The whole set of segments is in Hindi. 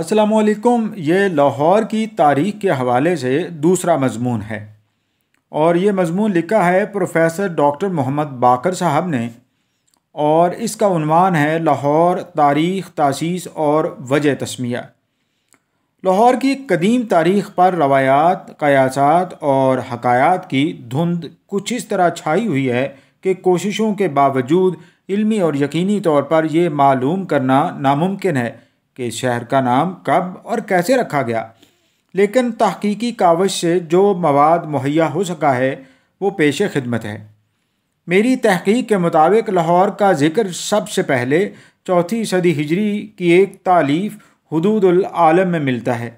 असलकुम ये लाहौर की तारीख के हवाले से दूसरा मजमून है और ये मजमून लिखा है प्रोफेसर डॉक्टर मोहम्मद बाकर साहब ने और इसका उनवान है लाहौर तारीख तासीस और वजह तस्मिया लाहौर की कदीम तारीख पर रवायात कयासात और हकायात की धुंध कुछ इस तरह छाई हुई है कि कोशिशों के बावजूद इल्मी और यकीनी तौर पर यह मालूम करना नामुमकिन है कि शहर का नाम कब और कैसे रखा गया लेकिन तहकीकी कावश से जो मवाद मुहैया हो सका है वो पेश खिदमत है मेरी तहकीक के मुताबिक लाहौर का जिक्र सबसे पहले चौथी सदी हिजरी की एक तालीफ हदूद आलम में मिलता है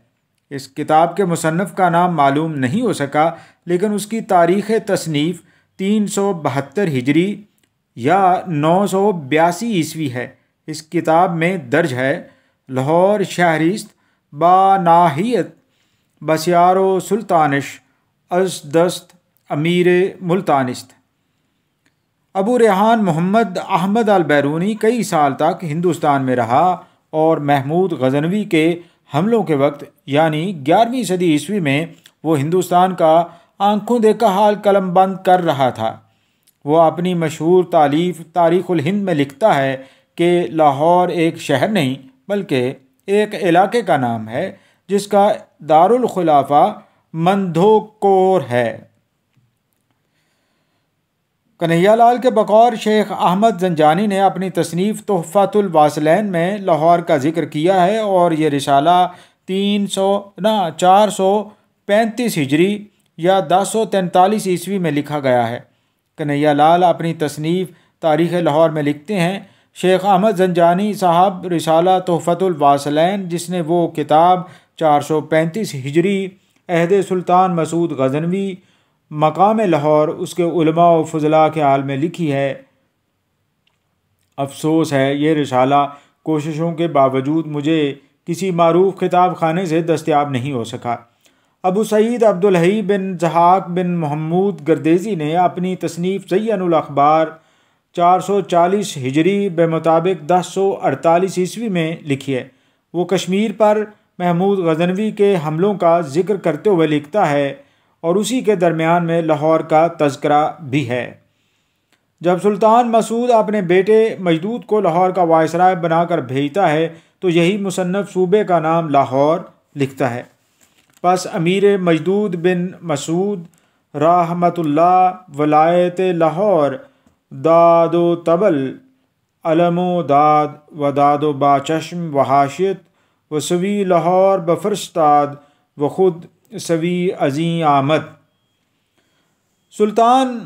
इस किताब के मुसनफ़ का नाम मालूम नहीं हो सका लेकिन उसकी तारीख़ तसनीफ़ तीन सौ बहत्तर हिजरी या नौ सौ बयासी ईस्वी है इस किताब में दर्ज है लाहौर शहरीस्त बानाहियत बसियार सुल्तानश अजदस्त अमीर मुल्तानिस्त अबू रेहान मोहम्मद अहमद अल बैरूनी कई साल तक हिंदुस्तान में रहा और महमूद गजनवी के हमलों के वक्त यानी ग्यारहवीं सदी ईस्वी में वो हिंदुस्तान का आंखों देखा हाल कलम बंद कर रहा था वो अपनी मशहूर तालीफ तारीख़ुल हिंद में लिखता है कि लाहौर एक शहर नहीं बल्कि एक इलाके का नाम है जिसका दारुल खुलाफा मंधोकोर है लाल के बकौर शेख अहमद जंजानी ने अपनी तसनीफ़ तोहफ़ातुलवासलैन में लाहौर का जिक्र किया है और ये रिसाला तीन सौ न चार सौ पैंतीस हिजरी या दस सौ तैंतालीस ईस्वी में लिखा गया है कन्हैया लाल अपनी तसनीफ़ तारीख़ लाहौर में लिखते हैं शेख अहमद जंजानी साहब रिसाला तोहफ़तुलवासलैन जिसने वो किताब 435 हिजरी अहद सुल्तान मसूद गजनवी मकाम लाहौर उसके उलमा व फजला के हाल में लिखी है अफसोस है ये रिसाला कोशिशों के बावजूद मुझे किसी मरूफ किताब खाने से दस्तियाब नहीं हो सका अबू सईद अब्दुल्ही बिन जहाक बिन महमूद गर्देजी ने अपनी तसनीफ़ सैनअल अखबार 440 हिजरी बेमुताबिक 1048 ईस्वी में लिखी है वो कश्मीर पर महमूद गजनवी के हमलों का जिक्र करते हुए लिखता है और उसी के दरमियान में लाहौर का तस्करा भी है जब सुल्तान मसूद अपने बेटे मजदूद को लाहौर का वायसराय बनाकर भेजता है तो यही मुसनफ़ सूबे का नाम लाहौर लिखता है बस अमीर मजदूद बिन मसूद राहमतुल्ला वलायत लाहौर दादो तबल अलमो दाद व दादो बाचश्म व हाशियत व सवी लाहौर बफरस्ताद व खुद सवी अजी आमद सुल्तान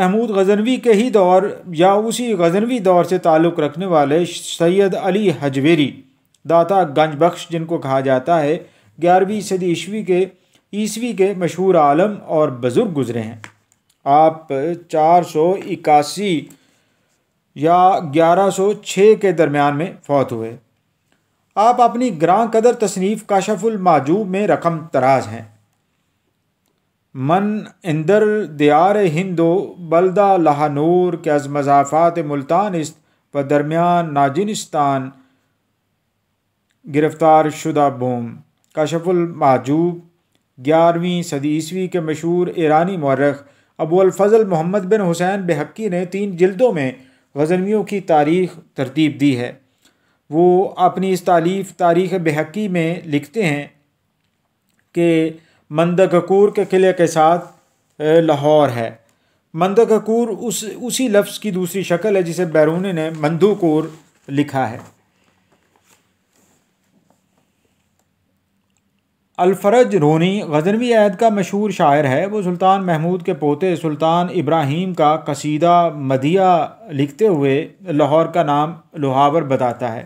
महमूद गजनवी के ही दौर या उसी गजनवी दौर से ताल्लुक़ रखने वाले सैयद अली हजवेरी दाता गंज बख्श जिनको कहा जाता है ग्यारहवीं सदी ईस्वी के ईस्वी के मशहूर आलम और बुज़ुर्ग गुजरे हैं आप चार सौ इक्यासी या ग्यारह सौ छः के दरमियान में फौत हुए आप अपनी ग्रां कदर तसनीफ़ काशफुल माजूब में रकम तराज हैं मन इंदर दियार हिंदो बलदा लहानूर के अज मजाफात मुल्तान व दरमियान नाजिनिस्तान गिरफ़्तार शुदा बोम काशफुल माजूब ग्यारहवीं सदी ईस्वी के मशहूर ईरानी मौरख अबूलफ़ल मोहम्मद बिन हुसैन बेहक्की ने तीन जल्दों में गजनवियों की तारीख तरतीब दी है वो अपनी इस तालीफ तारीख बेहकी में लिखते हैं कि मंदककूर के किले के साथ लाहौर है मंद कपूर उस उसी लफ्ज़ की दूसरी शक्ल है जिसे बैरून ने मंदूकूर लिखा है अलफरज रोनी गजनवी अहद का मशहूर शायर है वो सुल्तान महमूद के पोते सुल्तान इब्राहिम का कसीदा मदिया लिखते हुए लाहौर का नाम लोहावर बताता है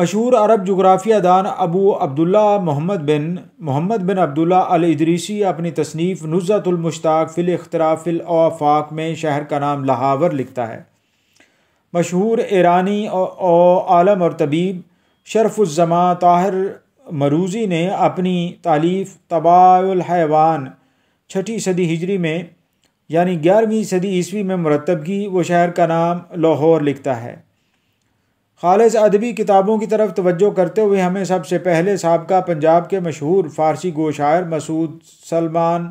मशहूर अरब जोग्राफिया दान अबू अब्दुल्ला मोहम्मद बिन मोहम्मद बिन अब्दुल्ला अल इदरीसी अपनी तसनीफ़ नुज़तुलमुश्ताक फ़िल अख्तरा फ़िल में शहर का नाम लाहावर लिखता है मशहूर ईरानी और आलम और तबीब शरफुलजमा ताहिर मरूज़ी ने अपनी तालीफ़ तबायवान छठी सदी हिजरी में यानी ग्यारहवीं सदी ईस्वी में मरतब की वो शहर का नाम लाहौर लिखता है खालिज अदबी किताबों की तरफ तवज्जो करते हुए हमें सबसे पहले सबका पंजाब के मशहूर फ़ारसी गो शायर मसूद सलमान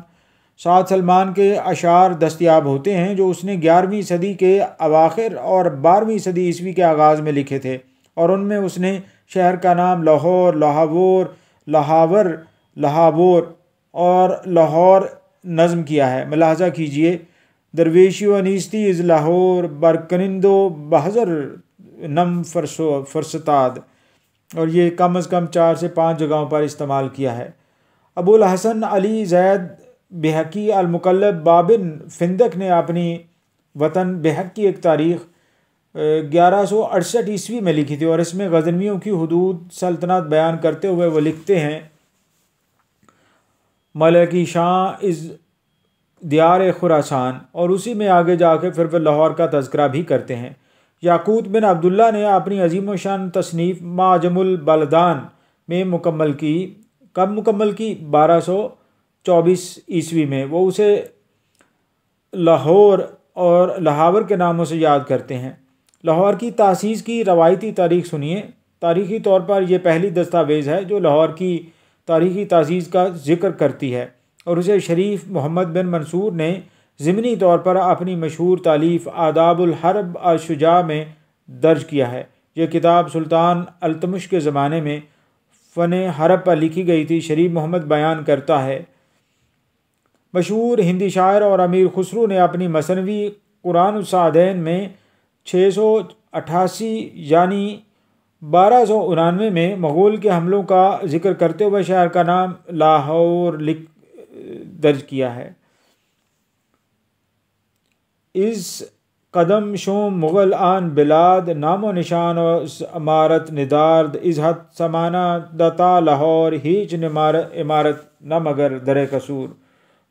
साद सलमान के अशार दस्तियाब होते हैं जो उसने ग्यारहवीं सदी के अवाखिर और बारहवीं सदी ईस्वी के आगाज़ में लिखे थे और उनमें उसने शहर का नाम लाहौर लाहौर लाहौर लाहौर और लाहौर नज़म किया है मलाजा कीजिए दरवेशी व नीस्ती इज़ लाहौर बरकनिंदो बहजर नम फरसो फरसताद और ये कम अज़ कम चार से पाँच जगहों पर इस्तेमाल किया है Abul Hasan Ali Zaid Baihaqi अलमकलब बाबिन फिंदक ने अपनी वतन बेहक की एक तारीख़ ग्यारह ईस्वी में लिखी थी और इसमें गजनवियों की हदूद सल्तनत बयान करते हुए वो लिखते हैं मलकी शाह इज़ दियार खुरासान और उसी में आगे जाके फिर वह लाहौर का तस्करा भी करते हैं याकूत बिन अब्दुल्ला ने अपनी अजीम शान तसनीफ़ माजमुल बलदान में मुकम्मल की कब मुकम्मल की बारह सौ चौबीस ईस्वी में वो उसे लाहौर और लाहौर के नामों से याद करते हैं लाहौर की तासीस की रवायती तारीख सुनिए तारीखी तौर पर यह पहली दस्तावेज़ है जो लाहौर की तारीखी तासीस का जिक्र करती है और उसे शरीफ मोहम्मद बिन मंसूर ने ज़मनी तौर पर अपनी मशहूर तालीफ़ हरब अशुजा में दर्ज किया है यह किताब सुल्तान अलतमश के ज़माने में फ़न हरब पर लिखी गई थी शरीफ मोहम्मद बयान करता है मशहूर हिंदी शायर और अमीर खसरू ने अपनी मसनवी कुरान सादैन में छः सौ अट्ठासी यानी बारह सौ उनानवे में मगोल के हमलों का जिक्र करते हुए शहर का नाम लाहौर लिख दर्ज किया है इस कदम शो मुग़ल आन बिलाद नामो निशान और इमारत निदार्द इजहत समाना दता लाहौर हीच निमार इमारत न मगर दर कसूर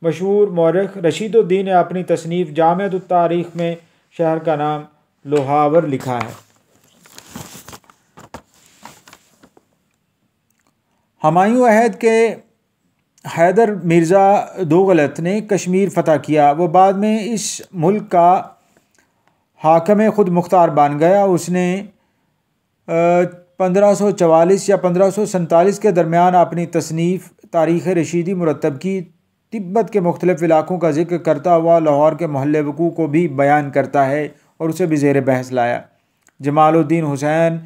मशहूर मौरख रशीदुद्दीन ने अपनी तसनीफ़ जामतारीख़ में शहर का नाम लोहावर लिखा है हमायूं अहद के हैदर मिर्ज़ा दोगलत ने कश्मीर फ़तह किया वो बाद में इस मुल्क का हाकम ख़ुद मुख्तार बन गया उसने पंद्रह सौ चवालीस या पंद्रह सौ सैंतालीस के दरमियान अपनी तसनीफ़ तारीख़ रशीदी मुरतब की तिब्बत के मुख्तलिफ़ इलाकों का जिक्र करता हुआ लाहौर के महल वकू को भी बयान करता है और उसे भी जेर बहस लाया जमालुद्दीन हुसैन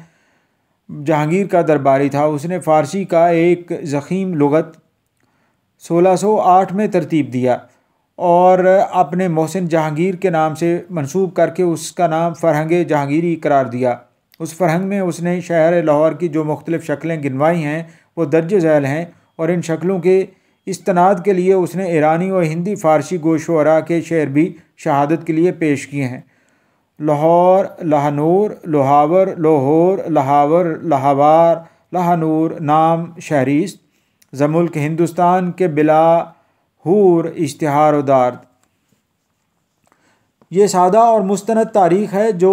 जहांगीर का दरबारी था उसने फ़ारसी का एक ज़ख़ीम लगत 1608 में तरतीब दिया और अपने मोहसिन जहांगीर के नाम से मंसूब करके उसका नाम फरहंग जहांगीरी करार दिया उस फरहंग में उसने शहर लाहौर की जो मुख्तलिफ़ शक्लें गिनवाई हैं वो दर्ज झैल हैं और इन शक्लों के इस्तनाद के लिए उसने ईरानी और हिंदी फ़ारसी गोशरा के शेर भी शहादत के लिए पेश किए हैं लाहौर लाहनूर लोहावर लाहौर लाहावर लाहवार लाहनूर नाम शहरीस जमुल्क हिंदुस्तान के बिला हूर इश्तहार उदार ये सादा और मुस्ंद तारीख़ है जो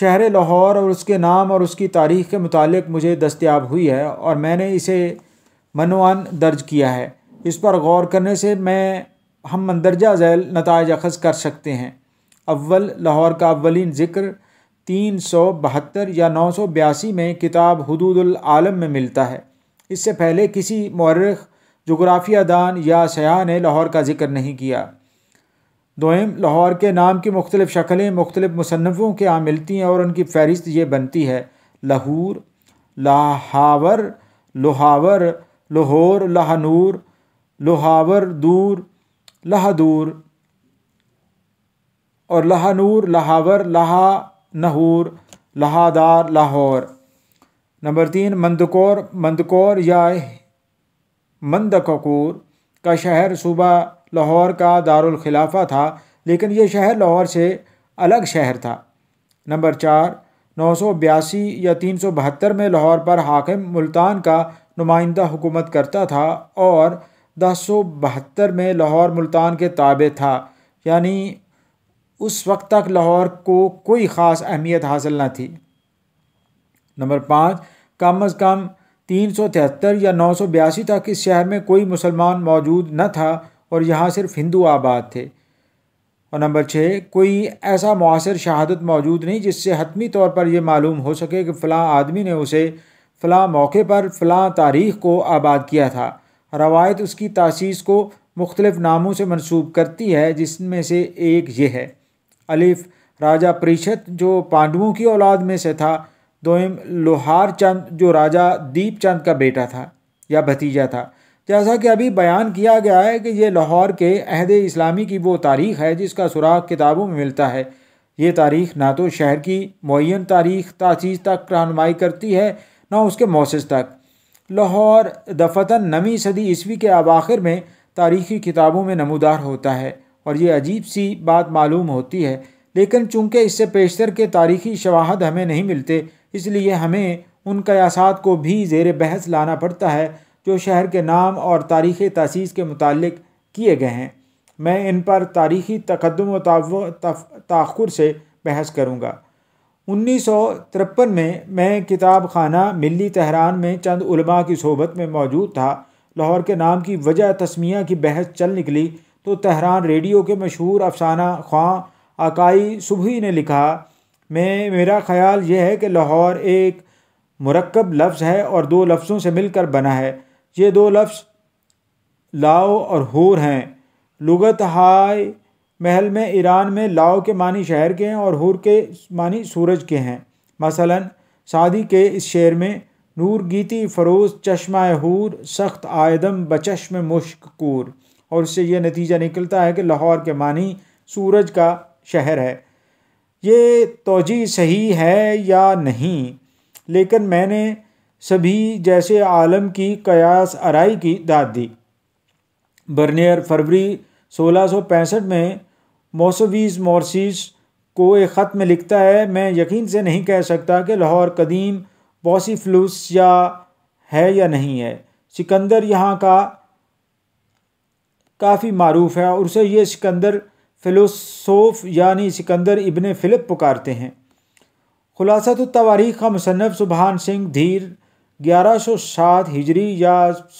शहर लाहौर और उसके नाम और उसकी तारीख़ के मुतालिक मुझे दस्तियाब हुई है और मैंने इसे मनवान दर्ज किया है इस पर गौर करने से मैं हम मंदरजा झैल नतज अखज़ कर सकते हैं अव्वल लाहौर का अव्वलिन ज़िक्र तीन सौ बहत्तर या नौ सौ बयासी में किताब हदूदुल आलम में मिलता है इससे पहले किसी मौरख जग्राफिया दान या सयाह ने लाहौर का जिक्र नहीं किया दोम लाहौर के नाम की मुख्तलिफ़ शक्लें मुख्तलिफ़ मुसनफ़ों के यहाँ मिलती हैं और उनकी फहरिस्त ये बनती है लाहूर लाहावर लोहावर लाहौर लाहनूर लोहावर दूर लाहदूर और नूर लाहवर लाहा नहूर लहादार लाहौर नंबर तीन मंदकौर मंदकौर या मंदकोर का शहर सूबा लाहौर का दारुल खिलाफा था लेकिन ये शहर लाहौर से अलग शहर था नंबर चार नौ सौ बयासी या तीन सौ बहत्तर में लाहौर पर हाकिम मुल्तान का नुमाइंदा हुकूमत करता था और दस सौ बहत्तर में लाहौर मुल्तान के ताबे था यानी उस वक्त तक लाहौर को कोई ख़ास अहमियत हासिल न थी नंबर पाँच कम अज़ कम तीन सौ तिहत्तर या नौ सौ बयासी तक इस शहर में कोई मुसलमान मौजूद न था और यहाँ सिर्फ हिंदू आबाद थे और नंबर छः कोई ऐसा मौसर शहादत मौजूद नहीं जिससे हतमी तौर पर यह मालूम हो सके कि फ़लाँ आदमी ने उसे फ़लाँ मौके पर फ़लाँ तारीख़ को आबाद किया था रवायत उसकी तासीस को मुख्तलिफ़ नामों से मनसूब करती है जिसमें से एक ये है अलिफ राजा परिषद जो पांडवों की औलाद में से था दोम लोहार चंद जो राजा दीप चंद का बेटा था या भतीजा था जैसा कि अभी बयान किया गया है कि ये लाहौर के अहद इस्लामी की वो तारीख है जिसका सुराग किताबों में मिलता है ये तारीख ना तो शहर की मुन तारीख तासीज़ तक रहनमाई करती है ना उसके मौसस तक लाहौर दफ़तन नवी सदी ईस्वी के अवाखिर में तारीखी किताबों में नमोदार होता है और ये अजीब सी बात मालूम होती है लेकिन चूंकि इससे पेशतर के तारीखी शवाहद हमें नहीं मिलते इसलिए हमें उन कयासात को भी जेर बहस लाना पड़ता है जो शहर के नाम और तारीख़ तसीस के मुतल किए गए हैं मैं इन पर तारीखी तकदम ताखुर तखुर से बहस करूँगा उन्नीस सौ तिरपन में मैं किताब खाना मिली तहरान में चंदा की सोबत में मौजूद था लाहौर के नाम की वजह तस्मिया की बहस चल निकली तो तहरान रेडियो के मशहूर अफसाना ख्वा अकाई सुबही ने लिखा मैं मेरा ख्याल यह है कि लाहौर एक मरकब लफ्ज़ है और दो लफ्ज़ों से मिलकर बना है ये दो लफ्ज़ लाओ और हूर हैं लगत हाय महल में ईरान में लाओ के मानी शहर के हैं और हूर के मानी सूरज के हैं मसलन शादी के इस शेर में नूर गीती फरोज़ चश्मा हूर सख्त आयदम बचश्म मुश्क कूर और इससे यह नतीजा निकलता है कि लाहौर के मानी सूरज का शहर है ये तोजी सही है या नहीं लेकिन मैंने सभी जैसे आलम की कयास आरई की दाद दी बर्नियर फरवरी 1665 में मौसवीज मोरसीस को एक ख़त में लिखता है मैं यकीन से नहीं कह सकता कि लाहौर कदीम बौसी फ्लूस या है या नहीं है सिकंदर यहाँ का काफ़ी मरूफ है और उसे ये सिकंदर फ़िलोसोफ यानी सिकंदर इबन फ़िलिप पुकारते हैं खुलासा तो तवारीख का मुसनफ़ सुबहान सिंह धीर 1107 हिजरी या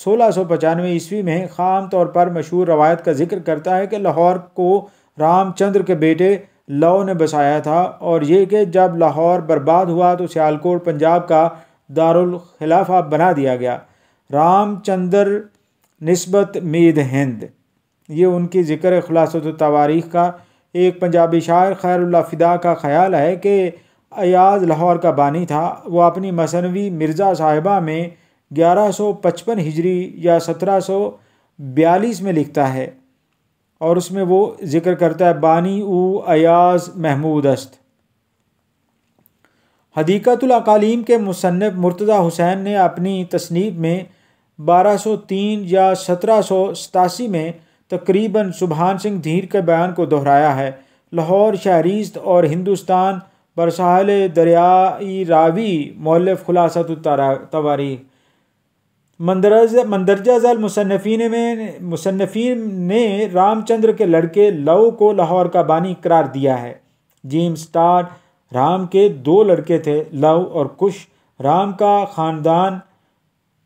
सोलह सौ पचानवे ईस्वी में खाम तौर पर मशहूर रवायत का जिक्र करता है कि लाहौर को रामचंद्र के बेटे लव ने बसाया था और ये कि जब लाहौर बर्बाद हुआ तो सियालकोट पंजाब का दारुल खिलाफा बना दिया गया रामचंद्र नस्बत मीद हिंद ये उनकी ज़िक्र खुलासत तवारीख का एक पंजाबी शायर खैरुल्ला फ़िदा का ख्याल है कि अयाज लाहौर का बानी था वो अपनी मसनवी मिर्ज़ा साहिबा में 1155 हिजरी या 1742 में लिखता है और उसमें वो ज़िक्र करता है बानी ऊ अयाज महमूद अस्त हदीकतुलकालीम के मुसनफ़ मुर्तज़ा हुसैन ने अपनी तसनीफ़ में 1203 या सत्रह में तकरीबन सुबहान सिंह धीर के बयान को दोहराया है लाहौर शहरीस्त और हिंदुस्तान बरसाल दरियाई रावी मौल खुलासत तवारी मंदरज मंदरजा जल मुसनफ़ीन में मुसनफिन ने रामचंद्र के लड़के लव को लाहौर का बानी करार दिया है जीम स्टार राम के दो लड़के थे लव और कुश राम का ख़ानदान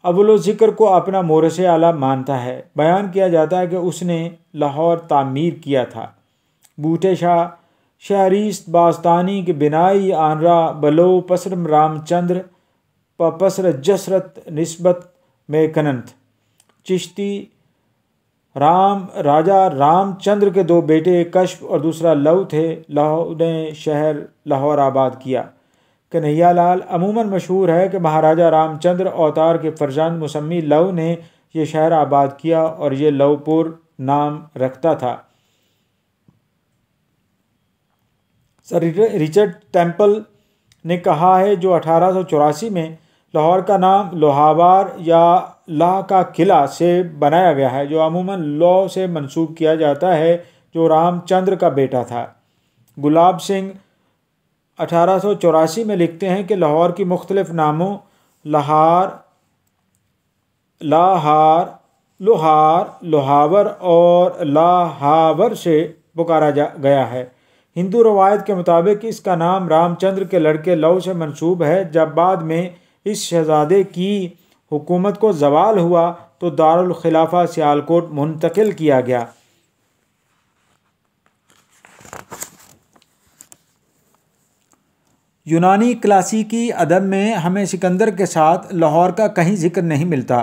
अबुल ज़िक्र को अपना मोरस आला मानता है बयान किया जाता है कि उसने लाहौर तामीर किया था बूटे शाह शहरीस बास्तानी के बिनाई आनरा बलो पसरम रामचंद्र पसर जसरत नस्बत में कनंत चिश्ती राम राजा रामचंद्र के दो बेटे कश्प और दूसरा लव थे लाहौर ने शहर लाहौर आबाद किया कन्हैया लाल अमूमन मशहूर है कि महाराजा रामचंद्र अवतार के फरजान मुसम्मी लव ने ये शहर आबाद किया और ये लवपुर नाम रखता था सर रिचर्ड टेम्पल ने कहा है जो अठारह में लाहौर का नाम लोहावार या लाह का किला से बनाया गया है जो अमूमन लौ से मंसूब किया जाता है जो रामचंद्र का बेटा था गुलाब सिंह अठारह में लिखते हैं कि लाहौर की मुख्तलिफ नामों लाहार लाहार लोहार लोहावर और लाहावर से पुकारा जा गया है हिंदू रवायत के मुताबिक इसका नाम रामचंद्र के लड़के लव से मंसूब है जब बाद में इस शहजादे की हुकूमत को जवाल हुआ तो दारुल खिलाफा सियालकोट मुंतकिल किया गया यूनानी क्लासिकी अदब में हमें सिकंदर के साथ लाहौर का कहीं जिक्र नहीं मिलता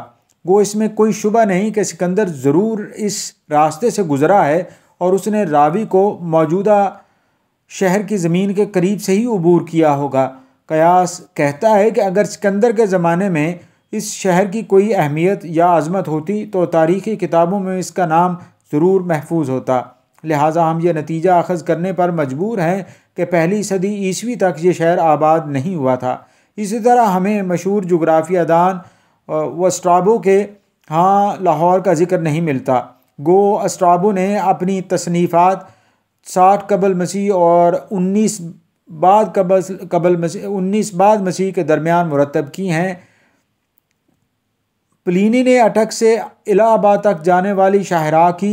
वो इसमें कोई शुबा नहीं कि सिकंदर ज़रूर इस रास्ते से गुज़रा है और उसने रावी को मौजूदा शहर की ज़मीन के करीब से ही अबूर किया होगा कयास कहता है कि अगर सिकंदर के ज़माने में इस शहर की कोई अहमियत या आज़मत होती तो तारीख़ी किताबों में इसका नाम ज़रूर महफूज होता लिहाजा हम ये नतीजा अखज़ करने पर मजबूर हैं कि पहली सदी ईस्वी तक ये शहर आबाद नहीं हुआ था इसी तरह हमें मशहूर जग्राफिया दान व स्ट्राबो के हाँ लाहौर का जिक्र नहीं मिलता गो अस्ट्राबो ने अपनी तसनीफ़ात साठ कबल मसीह और उन्नीस बाद कबल कबल मसीह उन्नीस बाद मसीह के दरमियान मुरतब की हैं प्लिनी ने अटक से इलाहाबाद तक जाने वाली शाहरा की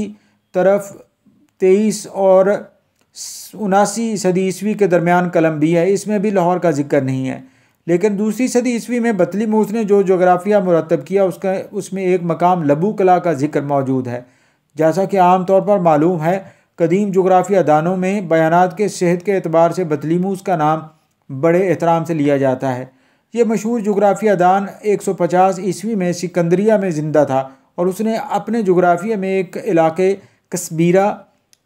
तरफ तेईस और उनासी सदी ईस्वी के दरमियान कलम भी है इसमें भी लाहौर का जिक्र नहीं है लेकिन दूसरी सदी ईस्वी में बतली मूस ने जो जोग्राफिया मुरतब किया उसका उसमें एक मकाम लबू कला का जिक्र मौजूद है जैसा कि आम तौर पर मालूम है कदीम जोग्राफिया दानों में बयानात के सेहत के अतबार से बतली मूस का नाम बड़े एहतराम से लिया जाता है ये मशहूर जोग्राफिया दान पचास ईस्वी में सिकंदरिया में ज़िंदा था और उसने अपने जोग्राफिया में एक इलाके कस्बीरा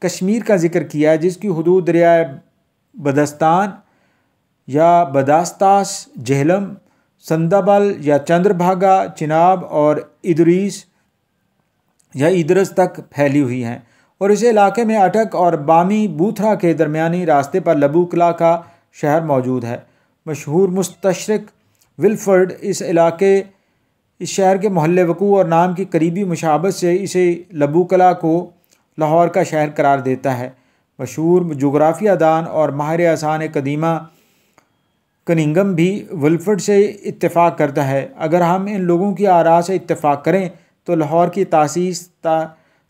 कश्मीर का जिक्र किया है जिसकी हदूद दरिया बदस्तान या बदास्तास जहलम संदाबल या चंद्रभागा चिनाब और इदरीस या इदरस तक फैली हुई हैं और इस इलाके में अटक और बामी बूथरा के दरमियानी रास्ते पर लबूकला का शहर मौजूद है मशहूर मुस्तशरक विल्फर्ड इस इलाके इस शहर के महल वकू और नाम की करीबी मुशाबत से इसे लबूकला को लाहौर का शहर करार देता है मशहूर जोग्राफिया दान और माहिर आसान कदीमा कनिंगम भी वल्फर्ड से इतफाक़ करता है अगर हम इन लोगों की आरा से इतफाक़ करें तो लाहौर की तासीस ता,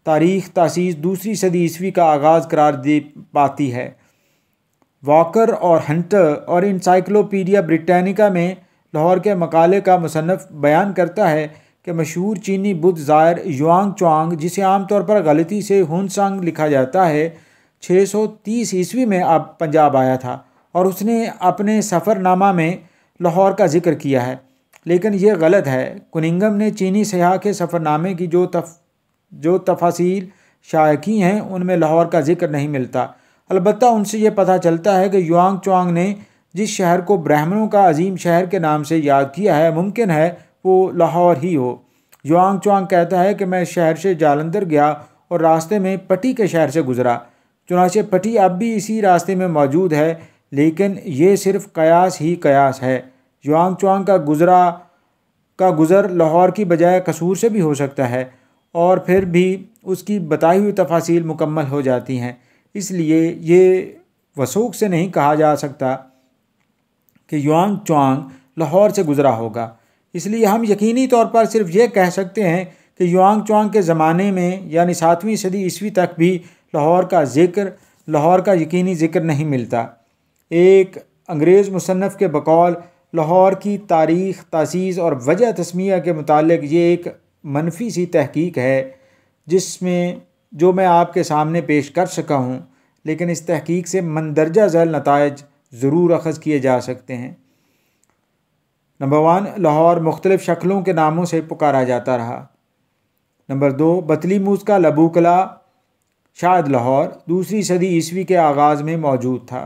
तारीख तासीस दूसरी सदी ईस्वी का आगाज़ करार दे पाती है वॉकर और हंटर और इंसाइक्लोपीडिया ब्रिटानिका में लाहौर के मकाले का मुसनफ़ बयान करता है के मशहूर चीनी बुद्ध ज़ायर युआंग चुआंग जिसे आमतौर पर गलती से हुनसांग लिखा जाता है 630 ईस्वी में अब पंजाब आया था और उसने अपने सफ़रनामा में लाहौर का जिक्र किया है लेकिन यह गलत है कुनिंगम ने चीनी सयाह के सफ़रनामे की जो तफ जो तफासिल शाया हैं उनमें लाहौर का जिक्र नहीं मिलता अलबत् उनसे ये पता चलता है कि युआंग चुआंग ने जिस शहर को ब्राह्मणों का अजीम शहर के नाम से याद किया है मुमकिन है वो लाहौर ही हो युवांग चुआंग कहता है कि मैं शहर से जालंधर गया और रास्ते में पटी के शहर से गुज़रा चुनाचे पटी अब भी इसी रास्ते में मौजूद है लेकिन ये सिर्फ कयास ही कयास है युवांग चुआंग का गुज़रा का गुज़र लाहौर की बजाय कसूर से भी हो सकता है और फिर भी उसकी बताई हुई तफासिल मुकम्मल हो जाती हैं इसलिए ये वसूख से नहीं कहा जा सकता कि युआंग चुआंग लाहौर से गुज़रा होगा इसलिए हम यकीनी तौर पर सिर्फ ये कह सकते हैं कि युवांग चुआंग के ज़माने में यानी सातवीं सदी ईस्वी तक भी लाहौर का जिक्र लाहौर का यकीनी जिक्र नहीं मिलता एक अंग्रेज़ मुसनफ़ के बकौल लाहौर की तारीख तसीस और वजह तस्मिया के मुतालिक ये एक मनफी सी तहकीक है जिसमें जो मैं आपके सामने पेश कर सका हूँ लेकिन इस तहकीक से मंदरजा झैल नतज ज़रूर अखज़ किए जा सकते हैं नंबर वन लाहौर मुख्तलिफ़ शक्लों के नामों से पुकारा जाता रहा नंबर दो बतली मूस का लबूकला शायद लाहौर दूसरी सदी ईस्वी के आगाज़ में मौजूद था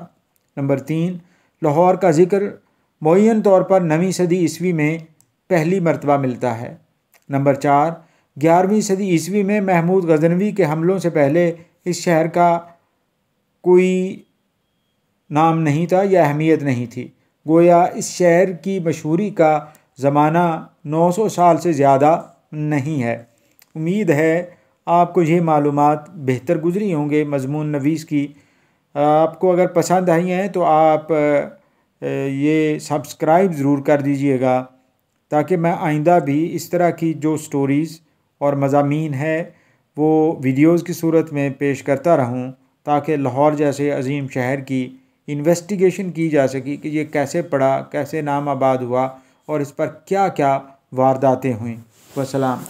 नंबर तीन लाहौर का जिक्र मुन तौर पर नवीं सदी ईस्वी में पहली मरतबा मिलता है नंबर चार ग्यारहवीं सदी ईस्वी में महमूद गजनवी के हमलों से पहले इस शहर का कोई नाम नहीं था या अहमियत नहीं थी गोया इस शहर की मशहूरी का ज़माना 900 साल से ज़्यादा नहीं है उम्मीद है आपको ये मालूम बेहतर गुजरी होंगे मजमून नवीस की आपको अगर पसंद आई हैं तो आप ये सब्सक्राइब ज़रूर कर दीजिएगा ताकि मैं आइंदा भी इस तरह की जो स्टोरीज़ और मजामी है वो वीडियोज़ की सूरत में पेश करता रहूँ ताकि लाहौर जैसे अजीम शहर की इन्वेस्टिगेशन की जा सकी कि ये कैसे पड़ा कैसे नाम आबाद हुआ और इस पर क्या क्या वारदातें हुई वसलाम